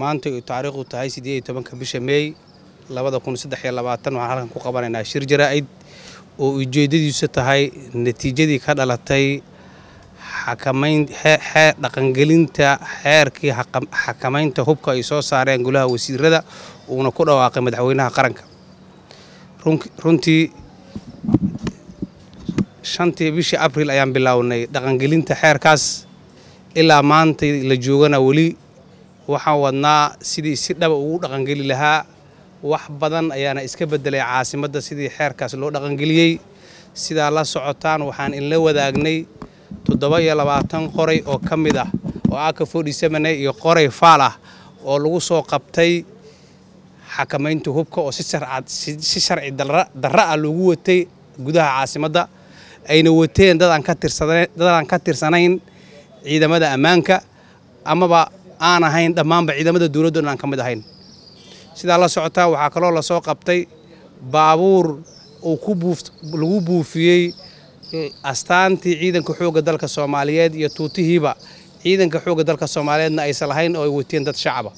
maanta taariikhdu tahay siddeed iyo tobanka bisha meey labada kun saddex iyo labaatan waxaan halkan ku qabanaynaa shir jaraa'id oo ujeedadiisu tahay natiijadii ka dhalatay xakamayn xeer dhaqangelinta xeerkii xakamaynta hubka ay soo saareen golaha wasiirada uuna ku dhawaaqay madaxweynaha qaranka runtii shantii bishii abril ayaan bilownay dhaqangelinta xeerkaas ilaa maanta la joogana weli waxaan wadnaa sidii si dhaba ugu dhaqangeli lahaa wax badan ayaana iska beddelay caasimadda sidii xeerkaas loo dhaqangeliyey sidaa la socotaan waxaan inla wadaagnay toddoba iyo labaatan qoray oo ka mid ah oo aka fodhisamanay iyo qoray faal ah oo lagu soo qabtay xakamaynta hubka oo si sharci ah, darra ah loogu watay gudaha caasimadda ayna wateen dadaan ka tirsanayn ciidamada ammaanka amaba aan ahayn dhammaanba ciidamada dawladdu in aan ka mid ahayn sidaa la socotaa waxaa kaloo lasoo qabtay baabuur uu lagu buufiyey eh, astaantii ciidanka xoogga dalka soomaaliyeed iyo tuutihiiba ciidanka xoogga dalka soomaaliyeedna aysan lahayn oo ay wateen dad shacaba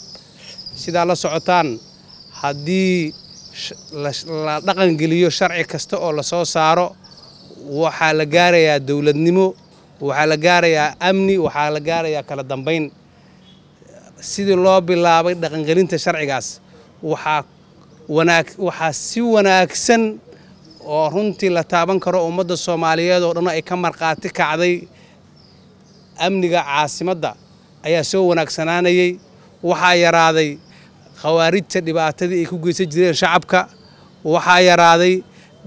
sidaa la socotaan haddii la dhaqangeliyo sharci kasta oo la soo saaro waxaa la gaarayaa dowladnimo waxaa la gaarayaa amni waxaa la gaarayaa kala dambayn sidii loo bilaabay dhaqangelinta sharcigaas waxaa si wanaagsan oo runtii la taaban karo ummadda soomaaliyeed oo dhan ay ka markhaati kacday amniga caasimadda ayaa soo wanaagsanaanayay waxaa yaraaday khawaarijta dhibaatadii ay ku geysan jireen shacabka waxaa yaraaday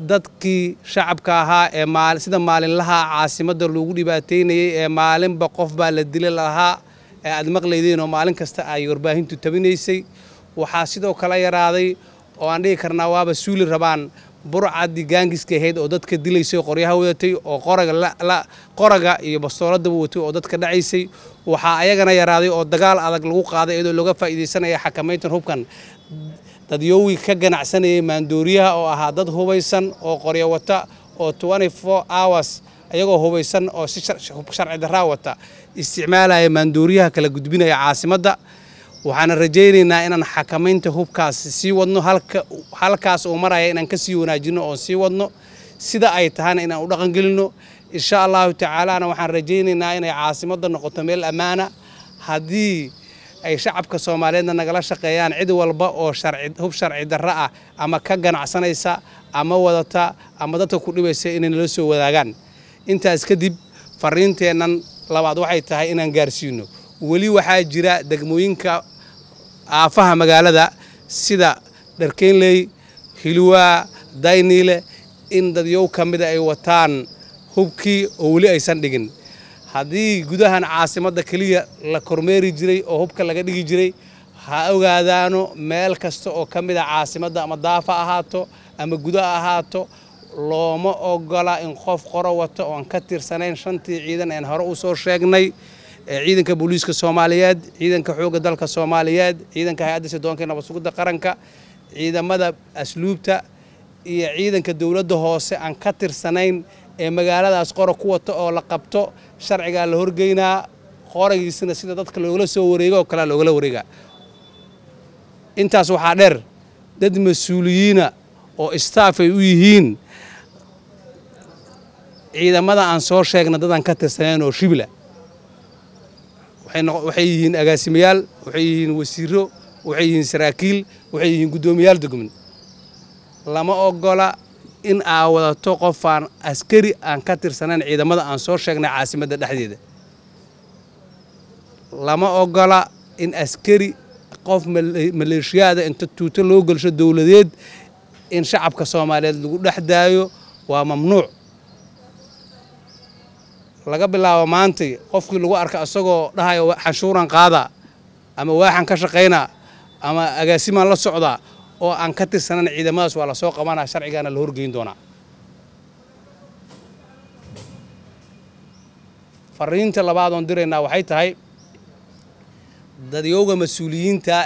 dadkii shacabka ahaa ee sida maalinlaha caasimadda loogu dhibaateynayay ee maalinba qof baa la dila lahaa ee aad maqlaydeenoo maalin kasta ay warbaahintu tabinaysay waxaa sidoo kale yaraaday oo aan dhihi karnaa waaba suuli rabaan burcadii gaangiska ahayd oo dadka dilaysay qoryaha wadatay oo qoraga iyo bastooladaba watay oo dadka dhacaysay waxaa ayagana yaraaday oo dagaal adag lagu qaaday iyadoo looga faa'iidaysanaya xakamayntan hubkan dadyowii ka ganacsanayay maandooriyaha oo ahaa dad hubaysan oo qoryawata oo hours ayagoo hubaysan oo si sharci daraa wata isticmaalaya maanduuriyaha kala gudbinaya caasimadda waxaana rajaynaynaa inaan xakamaynta hubkaas sii wadno halkaas uu maraya inaan ka sii wanaajinno oon sii wadno sida ay tahayna inaan u dhaqangelinno insha allahu tacaalaana waxaan rajaynaynaa inay caasimadda noqoto meel ammaana haddii ay shacabka soomaaliyeedna nagala shaqeeyaan cid walba oo hub sharci darra ah ama ka ganacsanaysa ama wadata ama dadka ku dhibaysa inay nala soo wadaagaan intaas kadib fariinteennan labaad waxay tahay inaan gaarsiino weli waxaa jira degmooyinka aafaha magaalada sida dharkeynley hiluwaa dayniile in dadyow ka mida ay wataan hubkii oo weli aysan dhigin haddii gudahan caasimadda keliya la kormeeri jiray oo hubka laga dhigi jiray ha ogaadaano meel kasta oo ka mida caasimadda ama daafa ahaato ama guda ahaato looma ogola in qof qoro wata oon ka tirsanayn shantii ciidan een hore u soo sheegnay ee ciidanka booliiska soomaaliyeed ciidanka xoogga dalka soomaaliyeed ciidanka hay-adda sidoonka nabad sugidda qaranka ciidamada asluubta iyo ciidanka dowladda hoose aan ka tirsanayn ee magaaladaas qoro ku wato oo la qabto sharcigaa la horgeynaa qoragiisana sida dadka loogala soo wareega oo kalea loogala wareegaa intaas waxaa dheer dad mas-uuliyiina oo istaaf ay u yihiin ciidamada aan soo sheegna dadaan ka tirsaneen oo shibla waxay yihiin agaasimayaal waxay yihiin wasiiro waxay yihiin saraakiil waxay yihiin guddoomiyaal degmin lama ogola in aa wadato qofaan askari aan ka tirsanayn ciidamada aan soo sheegnay caasimadda dhexdeeda lama ogola in askari qof maleeshiyaada inta tuuto loo gelsho dowladeed in shacabka soomaaliyeed lagu dhex daayo waa mamnuuc laga bilaabo maantay qofkii lagu arka isagoo dhahayo xanshuuran qaada ama waaxan ka shaqayna ama agaasimaan la socdaa oo aan ka tirsanan ciidamadaas waa la soo qabanaa sharcigaana la horgeyn doonaa fariinta labaadoon diraynaa waxay tahay dadyowga mas-uuliyiinta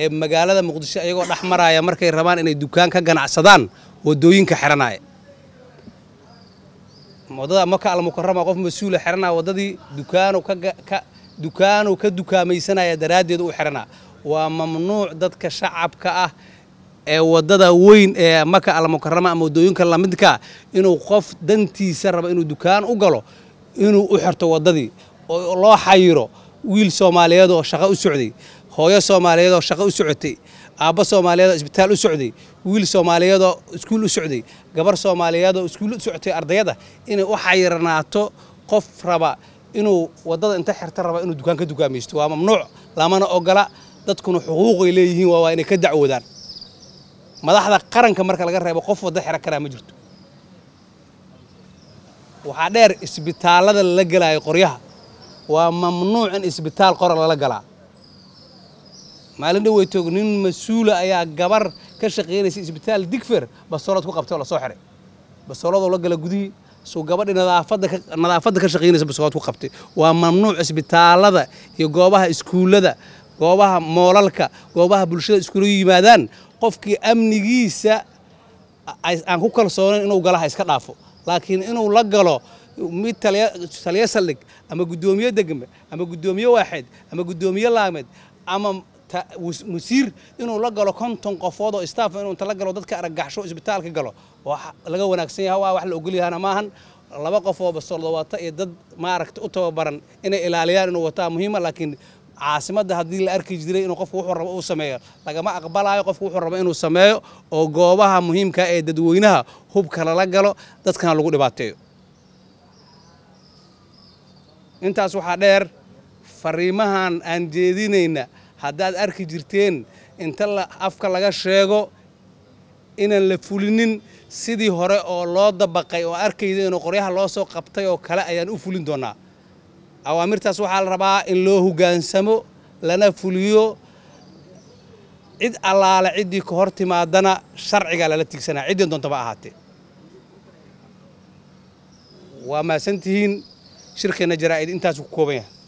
ee magaalada muqdisho iyagoo dhex maraaya markay rabaan inay dukaan ka ganacsadaan wadooyinka xidhanaya wadada maka almukarama qof mas-uula xirana wadadii dukaanu ka dukaamaysanaya daraaddeed u xirana waa mamnuuc dadka shacabka ah ee wadada weyn ee maka almukarama ama wadooyinka lamidka inuu qof dantiisa raba inuu dukaan u galo inuu u xirto wadadii oo loo xayiro wiil soomaaliyeed oo shaqo u socday hooyo soomaaliyeed oo shaqo u socotay aabbo soomaaliyeedoo isbitaal u socday wiil soomaaliyeedoo iskuul u socday gabar soomaaliyeedoo iskuul u socotay ardayada inay u xayirnaato qof raba inuu waddada inta xirta raba inuu dukaan ka dukaamaysto waa mamnuuc lamana ogola dadkuna xuquuqay leeyihiin waa waa inay ka dacwoodaan madaxda qaranka marka laga reebo qof wadda xira karaa ma jirto waxaa dheer isbitaallada lala gelaayo qoryaha waa mamnuuc in isbitaal qora lala galaa maalin dhaweytoog nin mas-uula ayaa gabar ka shaqaynaysa isbitaal digfer basoolad ku qabtay oo lasoo xiray basoolladoo la gala gudihii suu gabadhii nadaafadda ka shaqaynaysa basoolad ku qabtay waa mamnuuc isbitaalada iyo goobaha iskuullada goobaha moolalka goobaha bulshada iskuula yimaadaan qofkii amnigiisa aan ku kalsoonayn inuu galaha iska dhaafo laakiin inuu la galo mid taliyo saldhig ama guddoomiye degme ama guddoomiye waaxeed ama guddoomiye laameed ama wasiir inuu la galo konton qofood oo staff inuu inta galo dadka aragaxsho isbitaalka galo waa laga wanaagsan yahay waa wax la ogol maahan laba qof oo basolda wata iyo dad maaragta u tababaran inay ilaaliyaan inuu wataa muhiima laakiin caasimada haddii la arki jiray inuu qofku wuxuu rabo uu sameeyo lagama aqbalaayo qofku wuxuu rabo inuu sameeyo oo goobaha muhiimka ee dadweynaha hubka lala galo dadkana lagu dhibaateeyo intaas waxaa dheer fariimahan aan jeedinayna haddaad arki jirteen inta afka laga sheego inaan la fulinin sidii hore oo loo dabaqay oo arkayda inuu qoryaha loo soo qabtay oo kale ayaan u fulin doonaa awaamirtaas waxaa la rabaa in loo hogaansamo lana fuliyo cid allaale ciddii ka hor timaadana sharcigaa lala tigsanaa ciddin doontaba ahaatee waa mahadsantihiin shirkeenna jaraa'id intaasuu ku kooban yahay